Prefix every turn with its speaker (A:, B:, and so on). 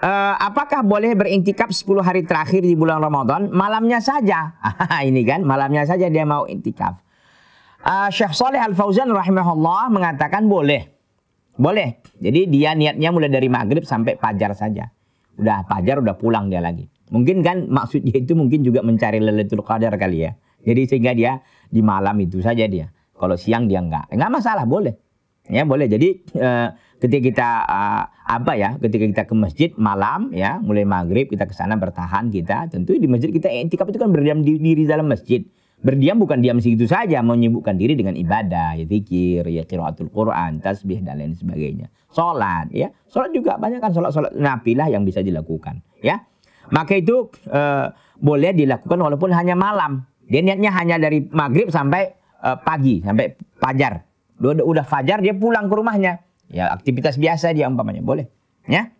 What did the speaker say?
A: uh, apakah boleh berintikaf 10 hari terakhir di bulan Ramadan? Malamnya saja. Ah, ini kan malamnya saja dia mau intikaf. Uh, eh, Syekh Saleh Al Fauzan rahimahullah mengatakan boleh. Boleh. Jadi dia niatnya mulai dari maghrib sampai fajar saja. Udah fajar udah pulang dia lagi. Mungkin kan maksudnya itu mungkin juga mencari Lailatul Qadar kali ya. Jadi sehingga dia di malam itu saja dia. Kalau siang dia enggak. Enggak masalah, boleh. Ya boleh. Jadi uh, ketika kita uh, apa ya ketika kita ke masjid malam ya mulai maghrib kita ke sana bertahan kita tentu di masjid kita etikap itu kan berdiam diri dalam masjid berdiam bukan diam segitu saja menyibukkan diri dengan ibadah ya zikir ya qiraatul Quran tasbih dan lain sebagainya salat ya salat juga banyak kan salat-salat nafilah yang bisa dilakukan ya maka itu uh, boleh dilakukan walaupun hanya malam dia niatnya hanya dari maghrib sampai uh, pagi sampai fajar udah, udah fajar dia pulang ke rumahnya Ya aktivitas biasa dia umpamanya boleh. Ya.